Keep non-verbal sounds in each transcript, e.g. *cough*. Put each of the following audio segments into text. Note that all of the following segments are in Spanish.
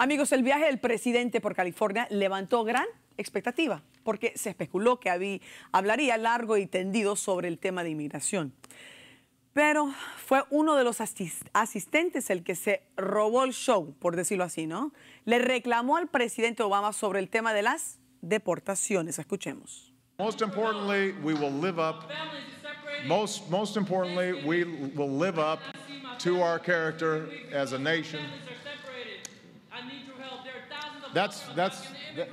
Amigos, el viaje del presidente por California levantó gran expectativa porque se especuló que hablaría largo y tendido sobre el tema de inmigración. Pero fue uno de los asistentes el que se robó el show, por decirlo así, ¿no? Le reclamó al presidente Obama sobre el tema de las deportaciones. Escuchemos. Most importantly, we will live up. Most, most importantly, we will live up to our character as a nation. That's, that's,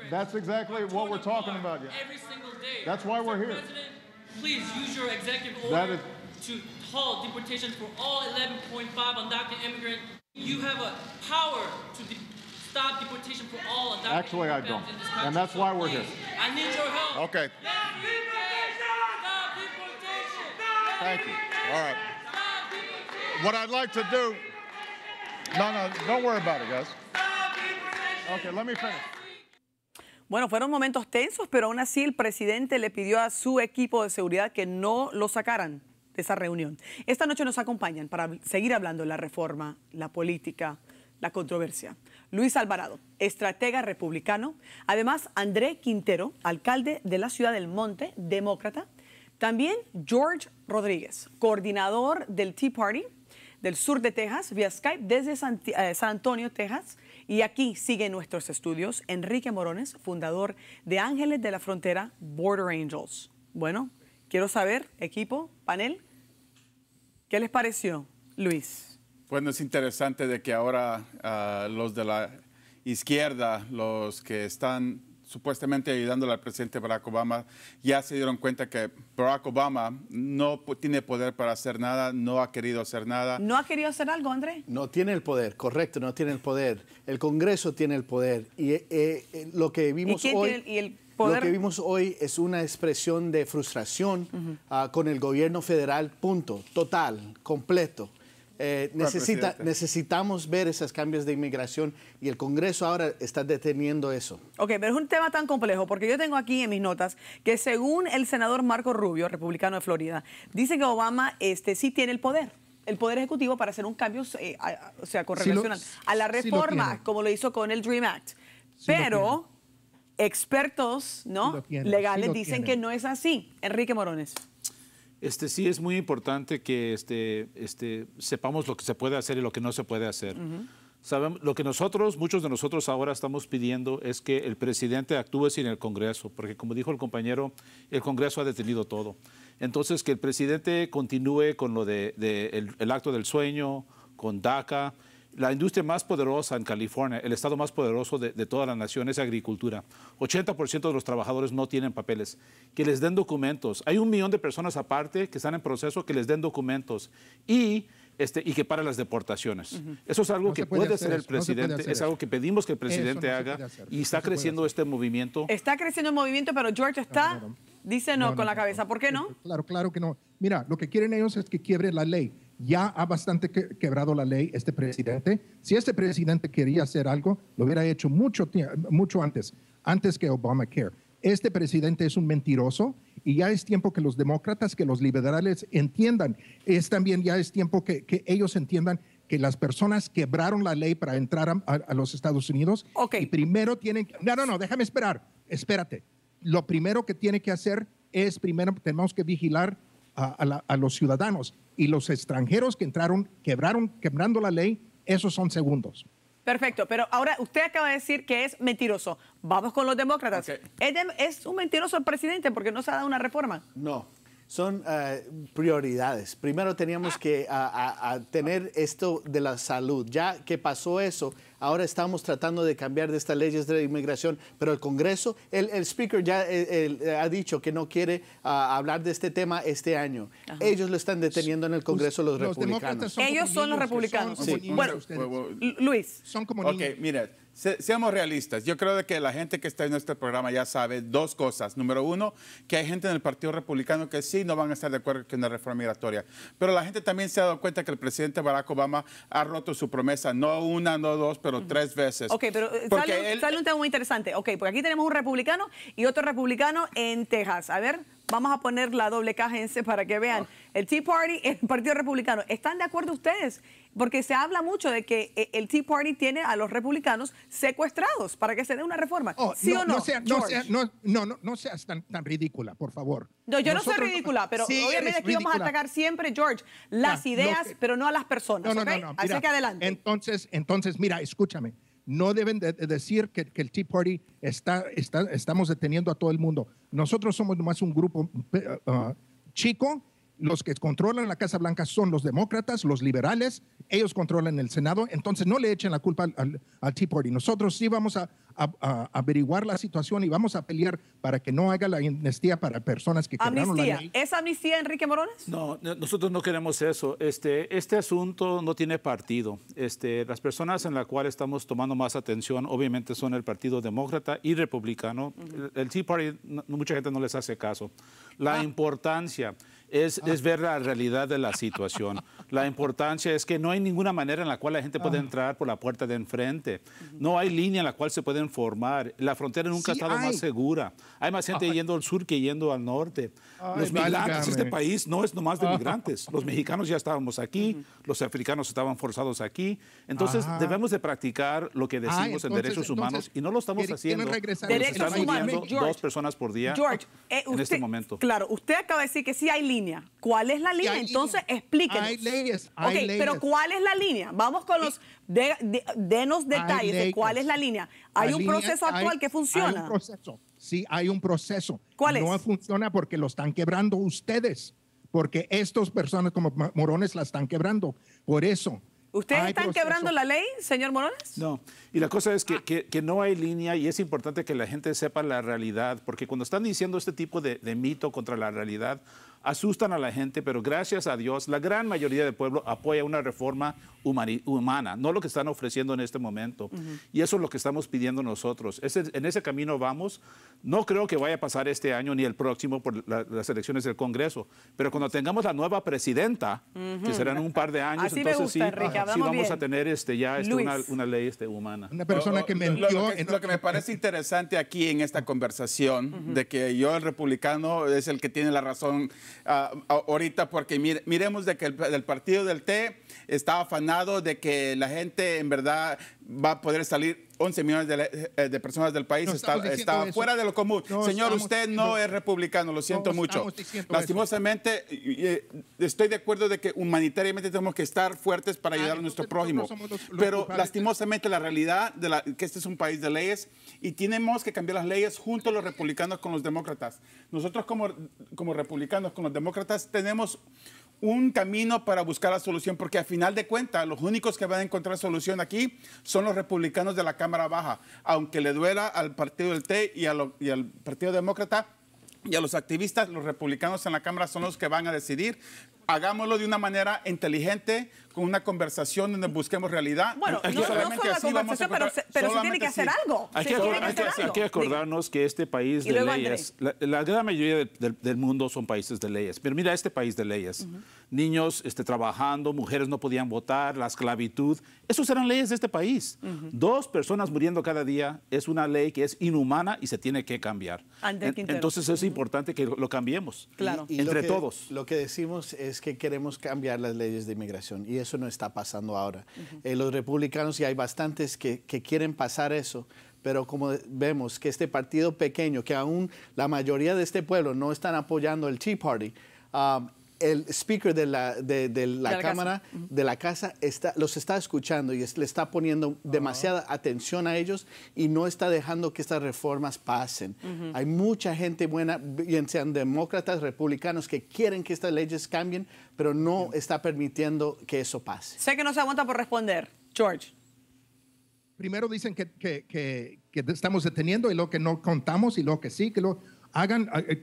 that's exactly I'm what we're talking about. Yeah. Every single day. That's why we're here. please use your executive order to halt deportations for all 11.5 undocumented immigrants. You have a power to de stop deportation for all undocumented Actually, I don't. And that's why we're here. I need your help. Okay. Stop deportation! Stop deportation! Stop Thank you. All right. What I'd like to do. No, no, don't worry about it, guys. Bueno, fueron momentos tensos, pero aún así el presidente le pidió a su equipo de seguridad que no lo sacaran de esa reunión. Esta noche nos acompañan para seguir hablando de la reforma, la política, la controversia. Luis Alvarado, estratega republicano. Además, André Quintero, alcalde de la ciudad del Monte, demócrata. También George Rodríguez, coordinador del Tea Party del sur de Texas, vía Skype desde eh, San Antonio, Texas. Y aquí siguen nuestros estudios Enrique Morones, fundador de Ángeles de la Frontera Border Angels. Bueno, quiero saber, equipo, panel, ¿qué les pareció, Luis? Bueno, es interesante de que ahora ah, los de la izquierda, los que están supuestamente ayudándole al presidente Barack Obama, ya se dieron cuenta que Barack Obama no tiene poder para hacer nada, no ha querido hacer nada. ¿No ha querido hacer algo, André? No tiene el poder, correcto, no tiene el poder. El Congreso tiene el poder. Y eh, eh, lo que vimos hoy... que hoy es una expresión de frustración ah, con el gobierno federal, punto, total, completo. Eh, necesita, necesitamos ver esos cambios de inmigración y el Congreso ahora está deteniendo eso. Ok, pero es un tema tan complejo porque yo tengo aquí en mis notas que según el senador Marco Rubio, republicano de Florida, dice que Obama este, sí tiene el poder el Poder Ejecutivo para hacer un cambio, eh, o sea, con relación a, la reforma, como lo hizo con el Dream Act. Pero expertos ¿no? legales dicen que no es así. Enrique Morones. Este, sí es muy importante que este, este, sepamos lo que se puede hacer y lo que no se puede hacer. Sabemos, lo que nosotros, muchos de nosotros ahora estamos pidiendo es que el presidente actúe sin el Congreso, porque como dijo el compañero, el Congreso ha detenido todo. Entonces, que el presidente continúe con lo de, el acto del sueño, con DACA, la industria más poderosa en California, el estado más poderoso de, toda la nación es agricultura. 80% de los trabajadores no tienen papeles. Que les den documentos. Hay un millón de personas aparte que están en proceso que les den documentos. Y este, y que para las deportaciones. Eso es algo que puede, ser el presidente, es algo que pedimos que el presidente haga y está creciendo este movimiento. Está creciendo el movimiento, pero George está, dice no, con la cabeza. ¿Por qué no? Claro, claro que no. Mira, lo que quieren ellos es que quiebre la ley ya ha bastante quebrado la ley este presidente. Si este presidente quería hacer algo, lo hubiera hecho mucho, antes, antes que Obamacare. Este presidente es un mentiroso y ya es tiempo que los demócratas, que los liberales entiendan. Es también ya es tiempo que, ellos entiendan que las personas quebraron la ley para entrar a, los Estados Unidos. Y primero tienen que... No, no, no, déjame esperar. Espérate. Lo primero que tiene que hacer es primero tenemos que vigilar a, los ciudadanos y los extranjeros que entraron, quebraron, quebrando la ley, esos son segundos. Perfecto, pero ahora usted acaba de decir que es mentiroso. Vamos con los demócratas. ¿Es, un mentiroso el presidente porque no se ha dado una reforma? No, son eh, prioridades. Primero teníamos ah. que tener esto de la salud. Ya que pasó eso, Ahora estamos tratando de cambiar de estas leyes de inmigración, pero el Congreso, el, Speaker ya eh, eh, ha dicho que no quiere ah, hablar de este tema este año. Ellos lo están deteniendo en el Congreso los, republicanos. Ellos son los republicanos. Bueno, Luis. Son como mira seamos realistas, yo creo de que la gente que está en nuestro programa ya sabe dos cosas. Número uno, que hay gente en el Partido Republicano que sí no van a estar de acuerdo con la reforma migratoria. Pero la gente también se ha dado cuenta que el presidente Barack Obama ha roto su promesa, no una, no dos, pero tres veces. Ok, pero eh, sale, un tema muy interesante. Ok, porque aquí tenemos un republicano y otro republicano en Texas. A ver. Vamos a poner la doble caja en para que vean. Ah. El Tea Party, el Partido Republicano, ¿están de acuerdo ustedes? Porque se habla mucho de que eh, el Tea Party tiene a los republicanos secuestrados para que se dé una reforma. Oh, ¿Sí o no? No, seas tan, tan, ridícula, por favor. No, yo no soy ridícula, pero obviamente aquí vamos a atacar siempre, George, las ideas, pero no a las personas. No, no, no. Así que adelante. Entonces, entonces, mira, escúchame no deben decir que, el Tea Party está, estamos deteniendo a todo el mundo. Nosotros somos más un grupo uh, uh, chico. Los que controlan la Casa Blanca son los demócratas, los liberales, ellos controlan el Senado, entonces no le echen la culpa al Tea Party. Nosotros sí vamos a, a, averiguar la situación y vamos a pelear para que no haga la amnistía para personas que quebraron la ley. ¿Es amnistía, Enrique Morones? No, nosotros no queremos eso. Este, este asunto no tiene partido. Este, las personas en las cuales estamos tomando más atención, obviamente, son el Partido Demócrata y Republicano. el, Tea Party, mucha gente no les hace caso. La ah. importancia es, ah. es, ver la realidad de la situación. la importancia es que no hay ninguna manera en la cual la gente puede ah. entrar por la puerta de enfrente. No hay línea en la cual se pueden formar. La frontera nunca ha estado más segura. Hay más gente yendo al sur que yendo al norte. los migrantes, este país no es nomás de ah. migrantes. Los mexicanos ya estábamos aquí, los africanos estaban forzados aquí. Entonces debemos de practicar lo que decimos en derechos humanos y no lo estamos haciendo. Derechos dos personas por día eh, en este momento. Claro, usted acaba de decir que sí hay línea. ¿Cuál es la línea? Entonces, línea. explíquenos. pero ¿cuál es la línea? Vamos con los denos detalles de cuál es la línea. ¿Hay un proceso actual que funciona? Hay un proceso. Sí, hay un proceso. ¿Cuál no es? No funciona porque lo están quebrando ustedes, porque estas personas como Morones la están quebrando. Por eso. ¿Ustedes están quebrando la ley, señor Morones? No, y la cosa es ah. que, no hay línea y es importante que la gente sepa la realidad, porque cuando están diciendo este tipo de mito contra la realidad, asustan a la gente, pero gracias a Dios la gran mayoría del pueblo apoya una reforma humana, no lo que están ofreciendo en este momento. Y eso es lo que estamos pidiendo nosotros. en ese camino vamos. No creo que vaya a pasar este año ni el próximo por las elecciones del Congreso, pero cuando tengamos la nueva presidenta, que serán un par de años, entonces sí, vamos a tener este, ya este, una, ley este, humana. Una persona que mentió. Lo, lo, que, me parece interesante aquí en esta conversación, de que yo, el republicano, es el que tiene la razón Ah, ahorita, porque miremos de que el, el, partido del T está afanado de que la gente en verdad va a poder salir 11 millones eh, de, personas del país estaban fuera de lo común. Señor, usted no es republicano, lo siento mucho. Lastimosamente, eh, estoy de acuerdo de que humanitariamente tenemos que estar fuertes para ayudar a nuestro prójimo. pero lastimosamente la realidad de que este es un país de leyes y tenemos que cambiar las leyes junto a los republicanos con los demócratas. Nosotros como, como republicanos con los demócratas tenemos un camino para buscar la solución, porque a final de cuentas los únicos que van a encontrar solución aquí son los republicanos de la Cámara Baja, aunque le duela al Partido del T y, y al Partido Demócrata. Y a los activistas, los republicanos en la Cámara son los que van a decidir hagámoslo de una manera inteligente, con una conversación donde busquemos realidad. Bueno, no, la pero, se, tiene que hacer algo. Hay, que, acordarnos que este país de leyes, la, gran mayoría del, mundo son países de leyes, pero mira este país de leyes niños este, trabajando, mujeres no podían votar, la esclavitud. Esas eran leyes de este país. Dos personas muriendo cada día es una ley que es inhumana y se tiene que cambiar. entonces es importante que lo cambiemos. Claro. Y, entre todos. Lo que decimos es que queremos cambiar las leyes de inmigración y eso no está pasando ahora. Eh, los republicanos, y hay bastantes que, quieren pasar eso, pero como vemos que este partido pequeño, que aún la mayoría de este pueblo no están apoyando el Tea Party, ah, el speaker de la, de, la, cámara de la casa está, los está escuchando y le está poniendo oh. demasiada atención a ellos y no está dejando que estas reformas pasen. Hay mucha gente buena, bien sean demócratas, republicanos, que quieren que estas leyes cambien, pero no está permitiendo que eso pase. Sé que no se aguanta por responder, George. Primero dicen que, que estamos deteniendo y lo que no contamos y lo que sí, que lo hagan, ah, eh,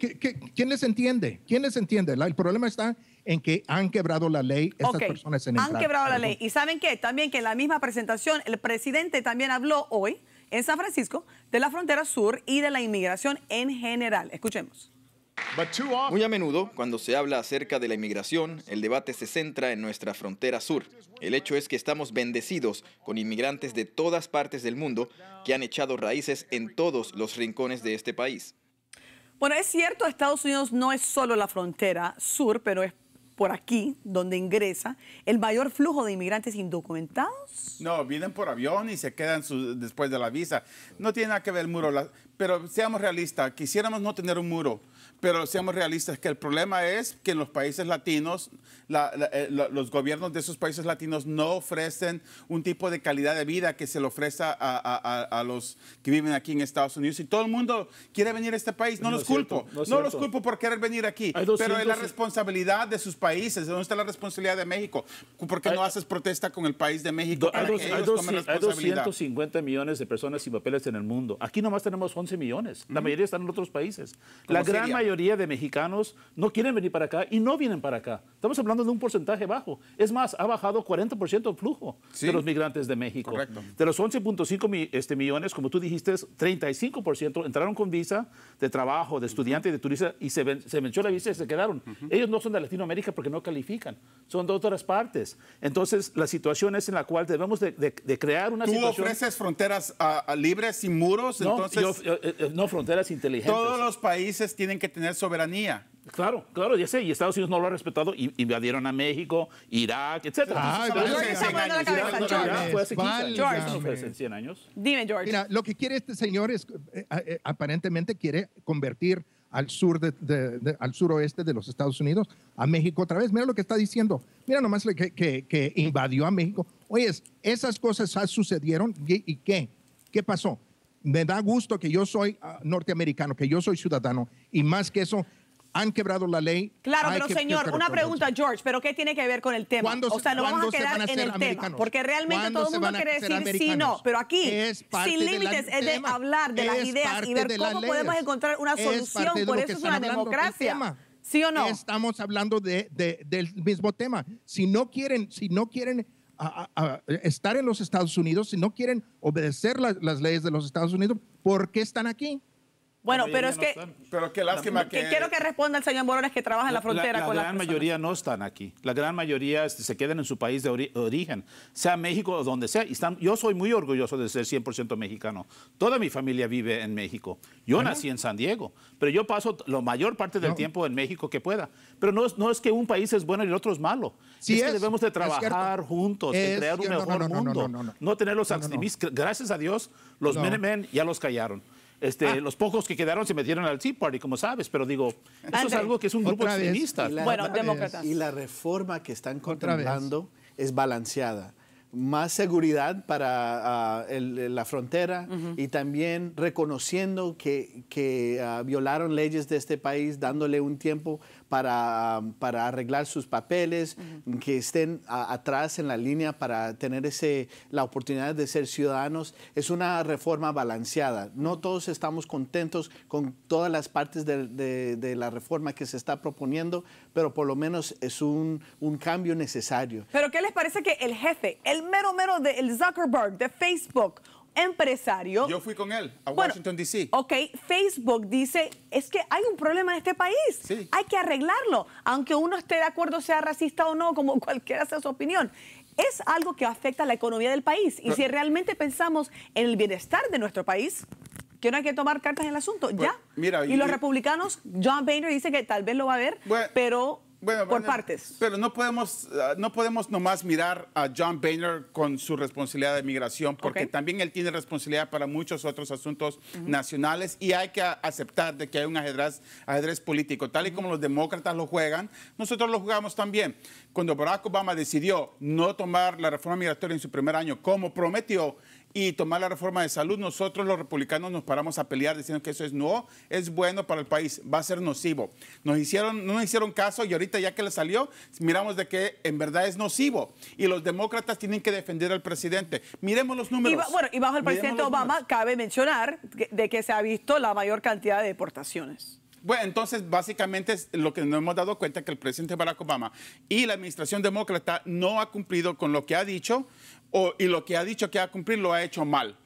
¿quién les entiende? ¿Quién les entiende? el problema está en que han quebrado la ley estas personas en Han quebrado la ley. Y saben qué? También que en la misma presentación el presidente también habló hoy en San Francisco de la frontera sur y de la inmigración en general. Escuchemos. Muy a menudo, cuando se habla acerca de la inmigración, el debate se centra en nuestra frontera sur. El hecho es que estamos bendecidos con inmigrantes de todas partes del mundo que han echado raíces en todos los rincones de este país. Bueno, es cierto, Estados Unidos no es solo la frontera sur, pero es por aquí, donde ingresa, el mayor flujo de inmigrantes indocumentados? No, vienen por avión y se quedan después de la visa. No tiene nada que ver el muro, pero seamos realistas, quisiéramos no tener un muro, pero seamos realistas, que el problema es que en los países latinos, eh, los gobiernos de esos países latinos no ofrecen un tipo de calidad de vida que se le ofrece a, los que viven aquí en Estados Unidos. Y todo el mundo quiere venir a este país, no, los culpo, no, los culpo por querer venir aquí, pero es la responsabilidad de sus países, ¿dónde está la responsabilidad de México? ¿Por qué no haces protesta con el país de México? hay, 250 millones de personas sin papeles en el mundo. Aquí nomás tenemos 11 millones, la mayoría están en otros países. La gran mayoría de mexicanos no quieren venir para acá y no vienen para acá. Estamos hablando de un porcentaje bajo. Es más, ha bajado 40% el flujo de los migrantes de México. De los 11.5 este, millones, como tú dijiste, 35% entraron con visa de trabajo, de estudiante, de turista y se, se venció la visa y se quedaron. Ellos no son de Latinoamérica porque no califican. Son de otras partes. Entonces, la situación es en la cual debemos de, crear una situación... ¿Tú ofreces fronteras ah, ah, libres, sin muros? entonces... Eh, eh, no, fronteras inteligentes. Todos los países tienen que tener soberanía. Claro, claro, ya sé, y Estados Unidos no lo ha respetado, y invadieron a México, Irak, etc. Dime, George. Mira, lo que quiere este señor es, eh, eh, aparentemente quiere convertir al sur de, al suroeste de los Estados Unidos, a México otra vez. Mira lo que está diciendo. Mira nomás que, que, invadió a México. Oye, esas cosas sucedieron y, y qué? ¿Qué pasó? me da gusto que yo soy ah, norteamericano, que yo soy ciudadano y más que eso han quebrado la ley. Claro, pero señor, una pregunta, George, pero ¿qué tiene que ver con el tema? O sea, no vamos a quedar en el tema, porque realmente todo el mundo quiere decir sí sí, no, pero aquí, sin límites, es de hablar de las ideas y ver cómo podemos encontrar una solución, por eso es una democracia. ¿Sí o no? Estamos hablando del mismo tema. Si no quieren, si no quieren estar en los Estados Unidos, si no quieren obedecer las leyes de los Estados Unidos, ¿por qué están aquí? Bueno, pero es que... Pero qué lástima que, Quiero que responda el señor Borones que trabaja en la frontera con la con la gran mayoría no están aquí. La gran mayoría este, se quedan en su país de origen, sea México o donde sea. yo soy muy orgulloso de ser 100% mexicano. Toda mi familia vive en México. Yo nací en San Diego, pero yo paso la mayor parte del tiempo en México que pueda. Pero no es, no es que un país es bueno y el otro es malo. Sí es, que debemos de trabajar juntos, crear un mejor mundo. No, tener los extremistas. Gracias a Dios, los Menemen ya los callaron. Este, ah. Los pocos que quedaron se metieron al Tea Party, como sabes, pero digo, eso es algo que es un grupo extremista. bueno, demócratas. Y la reforma que están contemplando es balanceada más seguridad para ah, la frontera y también reconociendo que, ah, violaron leyes de este país, dándole un tiempo para, arreglar sus papeles, que estén atrás en la línea para tener ese, la oportunidad de ser ciudadanos. Es una reforma balanceada. No todos estamos contentos con todas las partes de, la reforma que se está proponiendo, pero por lo menos es un, cambio necesario. Pero ¿qué les parece que el jefe, el mero mero del de Zuckerberg, de Facebook, empresario. Yo fui con él a Washington, D.C. Ok, Facebook dice, es que hay un problema en este país, hay que arreglarlo, aunque uno esté de acuerdo, sea racista o no, como *laughs* cualquiera sea su opinión. Es algo que afecta a la economía del país. Y si realmente pensamos en el bienestar de nuestro país, que no hay que tomar cartas en el asunto, pues, ya. Mira, y, los republicanos, John Boehner dice que tal vez lo va a ver, pero bueno, por partes. Pero no podemos, ah, no podemos nomás mirar a John Boehner con su responsabilidad de migración, porque también él tiene responsabilidad para muchos otros asuntos nacionales y hay que aceptar de que hay un ajedrez, ajedrez político. Tal y como los demócratas lo juegan, nosotros lo jugamos también. Cuando Barack Obama decidió no tomar la reforma migratoria en su primer año, como prometió, y tomar la reforma de salud, nosotros los republicanos nos paramos a pelear diciendo que eso es no, es bueno para el país, va a ser nocivo. Nos hicieron, no nos hicieron caso y ahorita ya que le salió, miramos de que en verdad es nocivo. Y los demócratas tienen que defender al presidente. Miremos los números. Y, bueno, y bajo el presidente Obama cabe mencionar de que se ha visto la mayor cantidad de deportaciones. Bueno, entonces básicamente lo que nos hemos dado cuenta es que el presidente Barack Obama y la administración demócrata no ha cumplido con lo que ha dicho y lo que ha dicho que va a cumplir lo ha hecho mal.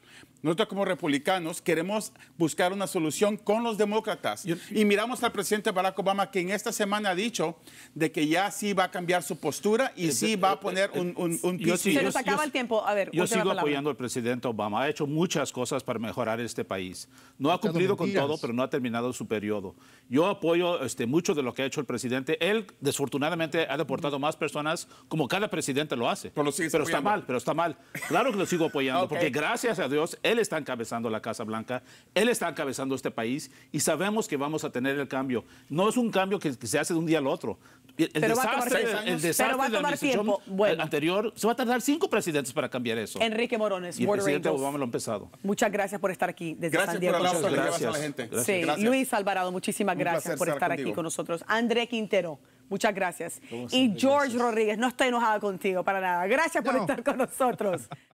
Nosotros como republicanos queremos buscar una solución con los demócratas. Y miramos al presidente Barack Obama que en esta semana ha dicho de que ya sí va a cambiar su postura y eh, sí eh, va a eh, poner un, un, un Se nos acaba el tiempo. A ver, yo sigo apoyando al presidente Obama. Ha hecho muchas cosas para mejorar este país. No ha cumplido con todo, pero no ha terminado su periodo. Yo apoyo este, mucho de lo que ha hecho el presidente. Él, desafortunadamente, ha deportado más personas como cada presidente lo hace. Pero, está mal, pero está mal. Claro que lo sigo apoyando, *laughs* porque gracias a Dios él está encabezando la Casa Blanca, él está encabezando este país y sabemos que vamos a tener el cambio. No es un cambio que, se hace de un día al otro. El desastre, el de anterior, se va a tardar cinco presidentes para cambiar eso. Enrique Morones, presidente Obama lo ha empezado. Muchas gracias por estar aquí desde San Diego. Por gracias. a la gente. Sí, Luis Alvarado, muchísimas gracias por estar aquí con nosotros. André Quintero. Muchas gracias. Y George Rodríguez, no estoy enojada contigo para nada. Gracias por estar con nosotros. *laughs*